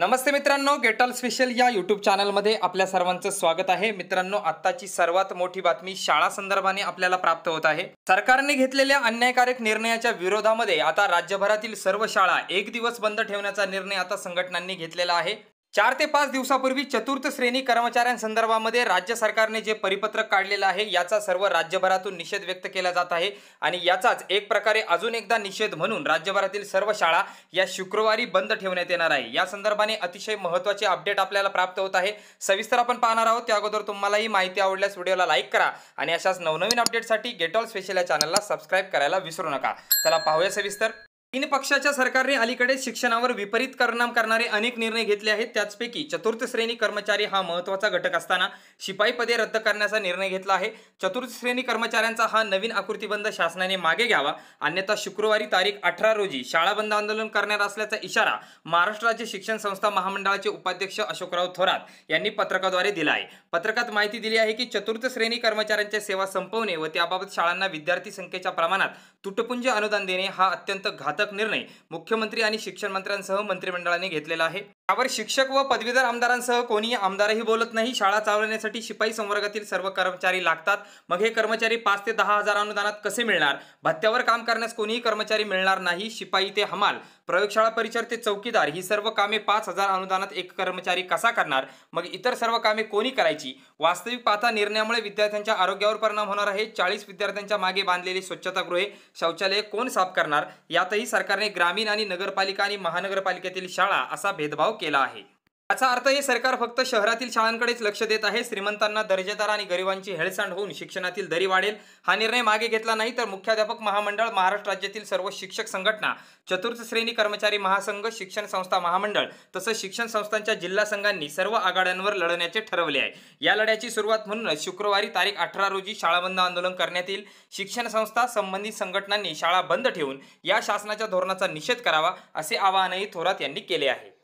नमस्ते मित्रांनो गेटॉल स्पेशल या यूट्यूब चॅनलमध्ये आपल्या सर्वांचं स्वागत आहे मित्रांनो आत्ताची सर्वात मोठी बातमी शाळा संदर्भाने आपल्याला प्राप्त होत आहे सरकारने घेतलेल्या अन्यायकारक निर्णयाच्या विरोधामध्ये आता राज्यभरातील सर्व शाळा एक दिवस बंद ठेवण्याचा निर्णय आता संघटनांनी घेतलेला आहे चार ते पाच दिवसापूर्वी चतुर्थ श्रेणी कर्मचाऱ्यांसंदर्भामध्ये राज्य सरकारने जे परिपत्रक काढलेलं आहे याचा सर्व राज्यभरातून निषेध व्यक्त केला जात आहे आणि याचाच एक प्रकारे अजून एकदा निषेध म्हणून राज्यभरातील सर्व शाळा या शुक्रवारी बंद ठेवण्यात येणार आहे या संदर्भाने अतिशय महत्त्वाचे अपडेट आपल्याला प्राप्त होत आहे सविस्तर आपण पाहणार आहोत त्या अगोदर तुम्हालाही माहिती आवडल्यास व्हिडिओला लाईक करा आणि अशाच नवनवीन अपडेटसाठी गेट ऑल स्पेशल या चॅनलला सबस्क्राईब करायला विसरू नका चला पाहूया सविस्तर तीन पक्षाच्या सरकारने अलीकडे शिक्षणावर विपरीत परिणाम करणारे अनेक निर्णय घेतले आहेत त्याचपैकी चतुर्थ श्रेणी कर्मचारी हा महत्त्वाचा घटक असताना शिपाई पदे रद्द करण्याचा निर्णय घेतला आहे चतुर्थ श्रेणी कर्मचाऱ्यांचा हा नवीन आकृतीबंध शासनाने मागे घ्यावा अन्यथा शुक्रवारी तारीख अठरा रोजी शाळा बंद आंदोलन करणार असल्याचा इशारा महाराष्ट्र राज्य शिक्षण संस्था महामंडळाचे उपाध्यक्ष अशोकराव थोरात यांनी पत्रकाद्वारे दिला आहे पत्रकात माहिती दिली आहे की चतुर्थ श्रेणी कर्मचाऱ्यांच्या सेवा संपवणे व त्याबाबत शाळांना विद्यार्थी संख्येच्या प्रमाणात तुटपुंज अनुदान देणे हा अत्यंत घात घातक निर्णय मुख्यमंत्री आणि शिक्षण मंत्र्यांसह मंत्रिमंडळाने घेतलेला आहे यावर शिक्षक व पदवीधर आमदारांसह कोणी आमदारही बोलत नाही शाळा चालवण्यासाठी शिपाई संवर्गातील सर्व कर्मचारी लागतात मग हे कर्मचारी पाच ते दहा हजार अनुदानात कसे मिळणार भत्त्यावर काम करण्यास कोणीही कर्मचारी मिळणार नाही शिपाई ते हमाल प्रयोगशाळा परिचर ते चौकीदार ही सर्व कामे पाच हजार अनुदानात एक कर्मचारी कसा करणार मग इतर सर्व कामे कोणी करायची वास्तविक पाहता निर्णयामुळे विद्यार्थ्यांच्या आरोग्यावर परिणाम होणार आहे चाळीस विद्यार्थ्यांच्या मागे बांधलेली स्वच्छतागृहे शौचालय कोण साफ करणार यातही सरकारने ग्रामीण आणि नगरपालिका आणि महानगरपालिकेतील शाळा असा भेदभाव केला आहे याचा अर्थ हे सरकार फक्त शहरातील शाळांकडेच लक्ष देत आहे श्रीमंतांना दर्जेदार आणि गरिबांची हेळसांड होऊन शिक्षणातील दरी वाढेल हा निर्णय मागे घेतला नाही तर मुख्याध्यापक महामंडळ महाराष्ट्र राज्यातील सर्व शिक्षक संघटना चतुर्थ श्रेणी कर्मचारी महासंघ शिक्षण संस्था महामंडळ तसंच शिक्षण संस्थांच्या जिल्हा संघांनी सर्व आघाड्यांवर लढण्याचे ठरवले आहे या लढ्याची सुरुवात म्हणूनच शुक्रवारी तारीख अठरा रोजी शाळा बंद आंदोलन करण्यात येईल शिक्षण संस्था संबंधित संघटनांनी शाळा बंद ठेवून या शासनाच्या धोरणाचा निषेध करावा असे आवाहनही थोरात यांनी केले आहे